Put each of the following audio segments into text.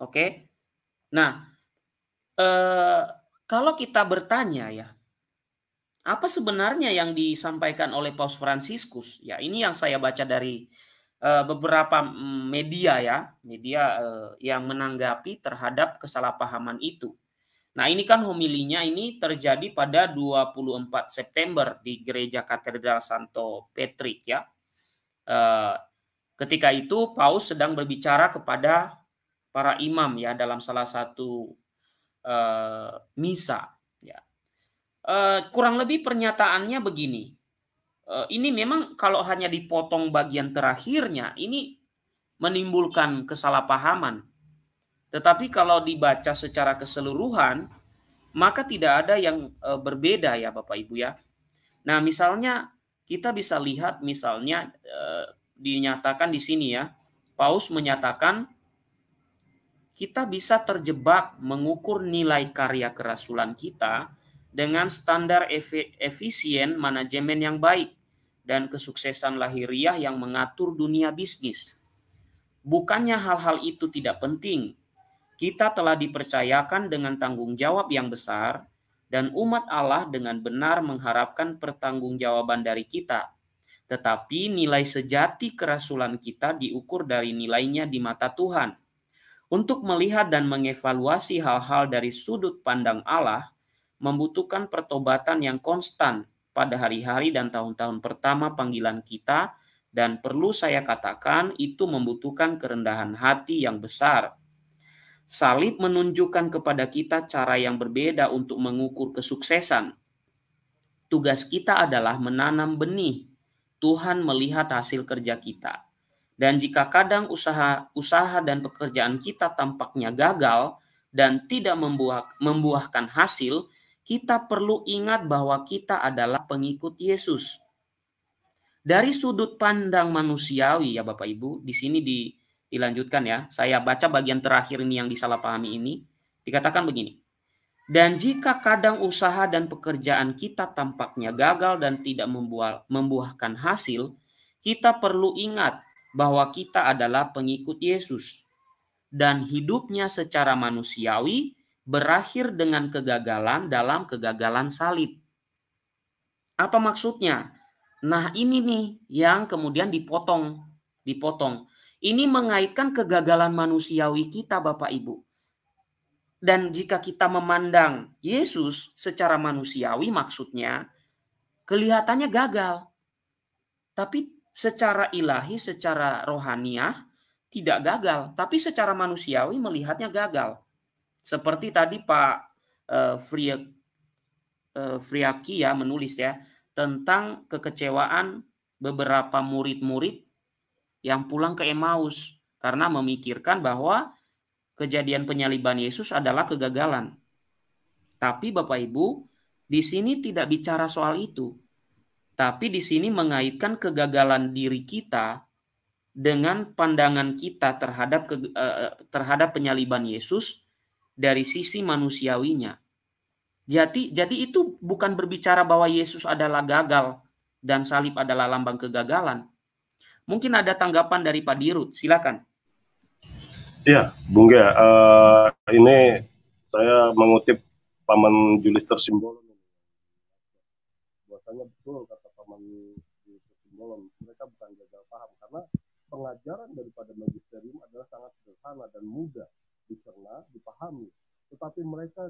Oke. Okay? Nah, eh, kalau kita bertanya ya, apa sebenarnya yang disampaikan oleh Paus Fransiskus? Ya, ini yang saya baca dari eh, beberapa media ya, media eh, yang menanggapi terhadap kesalahpahaman itu. Nah, ini kan homilinya ini terjadi pada 24 September di Gereja Katedral Santo Petrik ya. E, ketika itu Paus sedang berbicara kepada para imam ya dalam salah satu uh, misa ya. Uh, kurang lebih pernyataannya begini. Uh, ini memang kalau hanya dipotong bagian terakhirnya ini menimbulkan kesalahpahaman. Tetapi kalau dibaca secara keseluruhan maka tidak ada yang uh, berbeda ya Bapak Ibu ya. Nah, misalnya kita bisa lihat misalnya uh, dinyatakan di sini ya, Paus menyatakan kita bisa terjebak mengukur nilai karya kerasulan kita dengan standar efisien manajemen yang baik dan kesuksesan lahiriah yang mengatur dunia bisnis. Bukannya hal-hal itu tidak penting. Kita telah dipercayakan dengan tanggung jawab yang besar dan umat Allah dengan benar mengharapkan pertanggungjawaban dari kita. Tetapi nilai sejati kerasulan kita diukur dari nilainya di mata Tuhan untuk melihat dan mengevaluasi hal-hal dari sudut pandang Allah membutuhkan pertobatan yang konstan pada hari-hari dan tahun-tahun pertama panggilan kita dan perlu saya katakan itu membutuhkan kerendahan hati yang besar. Salib menunjukkan kepada kita cara yang berbeda untuk mengukur kesuksesan. Tugas kita adalah menanam benih. Tuhan melihat hasil kerja kita. Dan jika kadang usaha usaha dan pekerjaan kita tampaknya gagal dan tidak membuah, membuahkan hasil, kita perlu ingat bahwa kita adalah pengikut Yesus. Dari sudut pandang manusiawi ya Bapak Ibu, di sini di, dilanjutkan ya. Saya baca bagian terakhir ini yang disalahpahami ini. Dikatakan begini. Dan jika kadang usaha dan pekerjaan kita tampaknya gagal dan tidak membuahkan hasil, kita perlu ingat bahwa kita adalah pengikut Yesus dan hidupnya secara manusiawi berakhir dengan kegagalan dalam kegagalan salib. Apa maksudnya? Nah, ini nih yang kemudian dipotong, dipotong. Ini mengaitkan kegagalan manusiawi kita Bapak Ibu. Dan jika kita memandang Yesus secara manusiawi maksudnya kelihatannya gagal. Tapi secara ilahi, secara rohaniah tidak gagal, tapi secara manusiawi melihatnya gagal. Seperti tadi Pak uh, Friaki uh, ya menulis ya tentang kekecewaan beberapa murid-murid yang pulang ke Emmaus karena memikirkan bahwa kejadian penyaliban Yesus adalah kegagalan. Tapi Bapak Ibu, di sini tidak bicara soal itu. Tapi di sini mengaitkan kegagalan diri kita dengan pandangan kita terhadap ke, uh, eh, eh, terhadap penyaliban Yesus dari sisi manusiawinya. Jadi jadi itu bukan berbicara bahwa Yesus adalah gagal dan salib adalah lambang kegagalan. Mungkin ada tanggapan dari Pak Dirut, silakan. Ya, Bung Gia, uh, eh, ini saya mengutip Paman Julister Simbolon. Bahwasanya betul bolong. Mereka bukan gagal paham karena pengajaran daripada magisterium adalah sangat sederhana dan mudah dicerna, dipahami. Tetapi mereka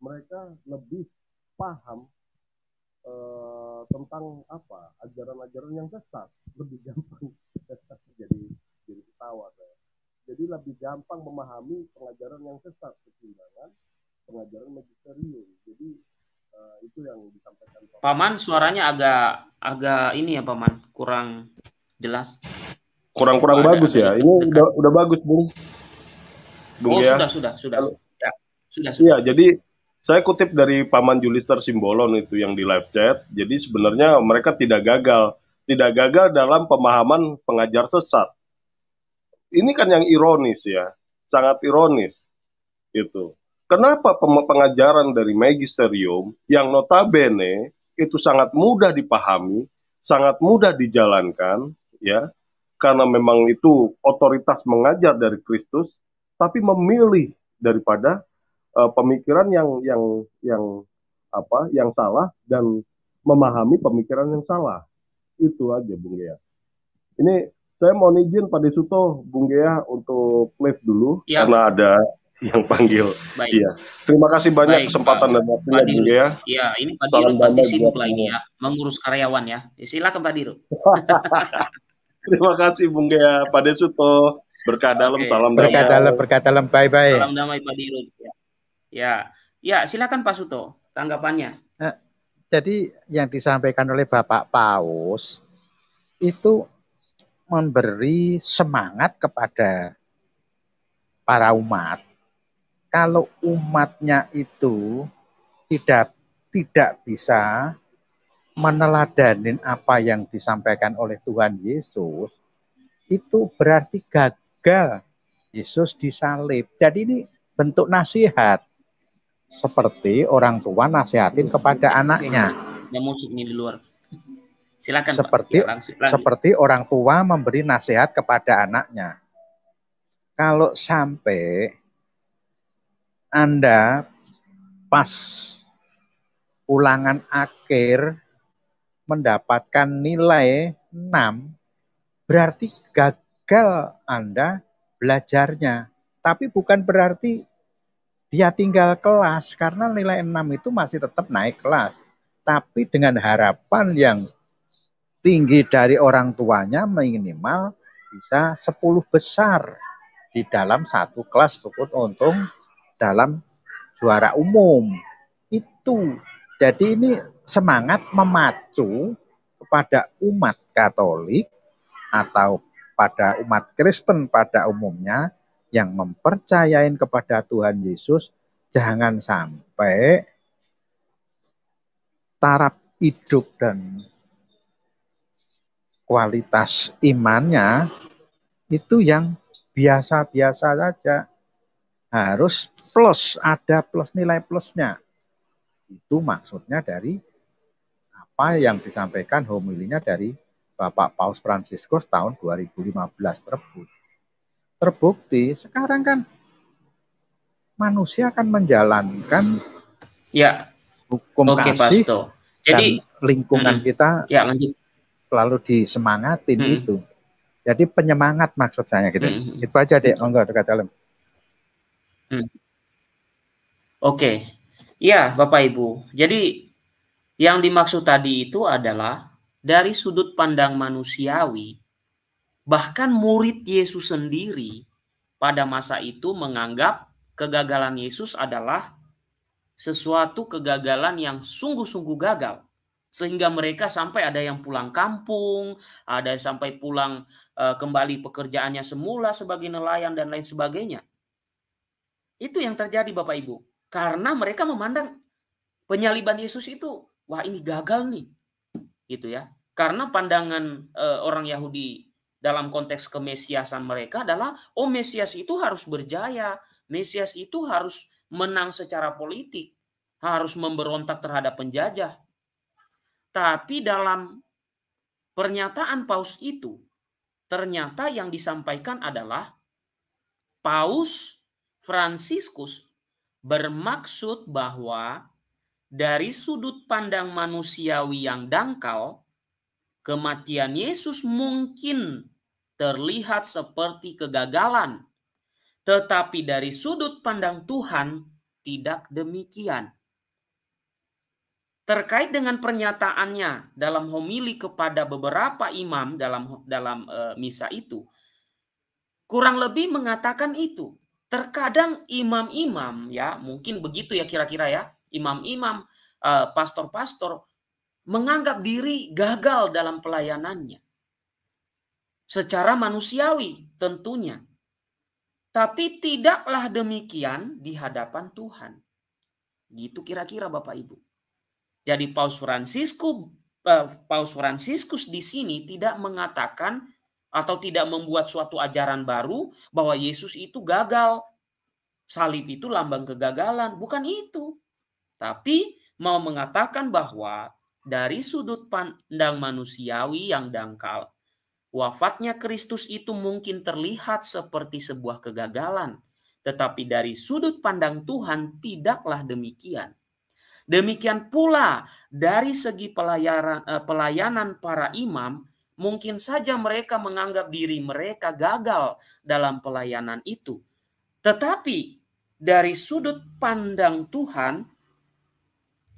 mereka lebih paham e, tentang apa ajaran-ajaran yang sesat lebih gampang jadi jadi ketawa saya. Jadi lebih gampang memahami pengajaran yang sesat ketimbangan pengajaran magisterium. Jadi Eh, itu yang disampaikan paman suaranya agak agak ini ya paman kurang jelas kurang-kurang bagus ya ini dekat. udah udah bagus bung bung oh, ya sudah sudah sudah ya, sudah sudah ya jadi saya kutip dari paman Julister Simbolon itu yang di live chat jadi sebenarnya mereka tidak gagal tidak gagal dalam pemahaman pengajar sesat ini kan yang ironis ya sangat ironis itu Kenapa pengajaran dari magisterium yang notabene itu sangat mudah dipahami, sangat mudah dijalankan, ya, karena memang itu otoritas mengajar dari Kristus, tapi memilih daripada uh, pemikiran yang yang yang apa, yang salah dan memahami pemikiran yang salah. Itu aja, Bung Gea. Ini saya mau izin Pak Desuto, Bung Gea untuk live dulu ya. karena ada yang panggil. Baik. Iya. Terima kasih banyak Baik, kesempatan dan waktunya juga ya. Iya, ini Pak Dirut pasti sibuk lah ini ya, mengurus karyawan ya. ya silakan Pak Dirut. Terima kasih Bung Gea, Pak Desuto. Berkah dalam, okay. salam berkah dalam, berkah dalam, bye bye. Salam damai Pak Dirut. Ya. ya, ya silakan Pak Suto tanggapannya. Nah, jadi yang disampaikan oleh Bapak Paus itu memberi semangat kepada para umat kalau umatnya itu tidak tidak bisa meneladani apa yang disampaikan oleh Tuhan Yesus, itu berarti gagal Yesus disalib. Jadi ini bentuk nasihat. Seperti orang tua nasihatin kepada anaknya. musik ini di luar. Silakan seperti Pak. Ya, langsung. seperti orang tua memberi nasihat kepada anaknya. Kalau sampai anda pas ulangan akhir mendapatkan nilai 6, berarti gagal Anda belajarnya. Tapi bukan berarti dia tinggal kelas karena nilai 6 itu masih tetap naik kelas. Tapi dengan harapan yang tinggi dari orang tuanya minimal bisa 10 besar di dalam satu kelas. Cukup untung dalam juara umum. Itu. Jadi ini semangat memacu kepada umat Katolik atau pada umat Kristen pada umumnya yang mempercayai kepada Tuhan Yesus jangan sampai taraf hidup dan kualitas imannya itu yang biasa-biasa saja harus plus, ada plus nilai plusnya. Itu maksudnya dari apa yang disampaikan homilinya dari Bapak Paus Franciscus tahun 2015 terbukti. Terbukti sekarang kan manusia akan menjalankan ya hukum Oke, kasih Pasto. Jadi dan lingkungan hmm, kita ya, lanjut. selalu disemangatin hmm. itu. Jadi penyemangat maksud saya gitu. Hmm. Itu aja deh, enggak dekat dalam. Hmm. Oke, ya Bapak Ibu. Jadi yang dimaksud tadi itu adalah dari sudut pandang manusiawi, bahkan murid Yesus sendiri pada masa itu menganggap kegagalan Yesus adalah sesuatu kegagalan yang sungguh-sungguh gagal. Sehingga mereka sampai ada yang pulang kampung, ada yang sampai pulang eh, kembali pekerjaannya semula sebagai nelayan dan lain sebagainya. Itu yang terjadi Bapak Ibu. Karena mereka memandang penyaliban Yesus itu, wah ini gagal nih. Gitu ya. Karena pandangan e, orang Yahudi dalam konteks kemesiasan mereka adalah oh Mesias itu harus berjaya, Mesias itu harus menang secara politik, harus memberontak terhadap penjajah. Tapi dalam pernyataan Paus itu ternyata yang disampaikan adalah Paus Franciscus bermaksud bahwa dari sudut pandang manusiawi yang dangkal, kematian Yesus mungkin terlihat seperti kegagalan, tetapi dari sudut pandang Tuhan tidak demikian. Terkait dengan pernyataannya dalam homili kepada beberapa imam dalam dalam e, misa itu, kurang lebih mengatakan itu Terkadang imam-imam ya, mungkin begitu ya kira-kira ya, imam-imam, eh, pastor-pastor menganggap diri gagal dalam pelayanannya. Secara manusiawi tentunya. Tapi tidaklah demikian di hadapan Tuhan. Gitu kira-kira Bapak Ibu. Jadi Paus Fransiskus eh, Paus Fransiskus di sini tidak mengatakan atau tidak membuat suatu ajaran baru bahwa Yesus itu gagal. Salib itu lambang kegagalan, bukan itu. Tapi mau mengatakan bahwa dari sudut pandang manusiawi yang dangkal, wafatnya Kristus itu mungkin terlihat seperti sebuah kegagalan, tetapi dari sudut pandang Tuhan tidaklah demikian. Demikian pula dari segi pelayaran, eh, pelayanan para imam, Mungkin saja mereka menganggap diri mereka gagal dalam pelayanan itu. Tetapi dari sudut pandang Tuhan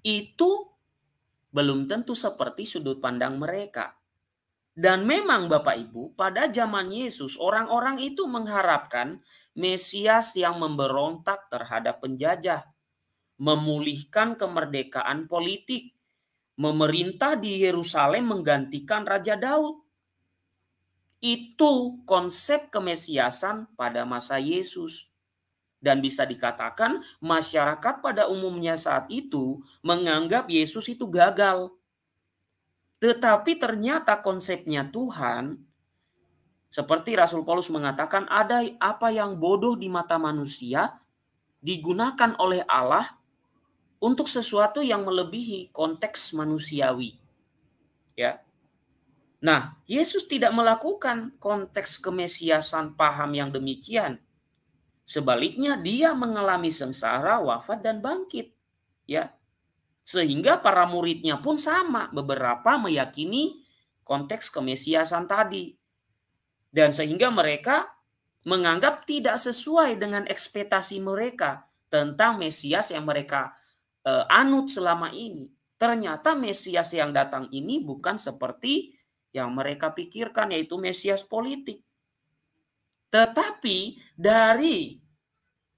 itu belum tentu seperti sudut pandang mereka. Dan memang Bapak Ibu, pada zaman Yesus orang-orang itu mengharapkan Mesias yang memberontak terhadap penjajah, memulihkan kemerdekaan politik, memerintah di Yerusalem menggantikan Raja Daud. Itu konsep kemesiasan pada masa Yesus. Dan bisa dikatakan masyarakat pada umumnya saat itu menganggap Yesus itu gagal. Tetapi ternyata konsepnya Tuhan seperti Rasul Paulus mengatakan ada apa yang bodoh di mata manusia digunakan oleh Allah untuk sesuatu yang melebihi konteks manusiawi. Ya. Nah, Yesus tidak melakukan konteks kemesiasan paham yang demikian. Sebaliknya dia mengalami sengsara, wafat dan bangkit. Ya. Sehingga para muridnya pun sama, beberapa meyakini konteks kemesiasan tadi. Dan sehingga mereka menganggap tidak sesuai dengan ekspektasi mereka tentang Mesias yang mereka uh, eh, anut selama ini. Ternyata Mesias yang datang ini bukan seperti yang mereka pikirkan yaitu Mesias politik. Tetapi dari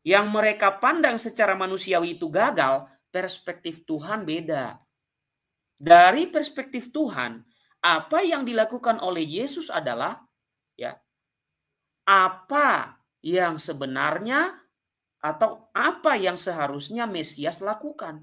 yang mereka pandang secara manusiawi itu gagal, perspektif Tuhan beda. Dari perspektif Tuhan, apa yang dilakukan oleh Yesus adalah ya apa yang sebenarnya atau apa yang seharusnya Mesias lakukan.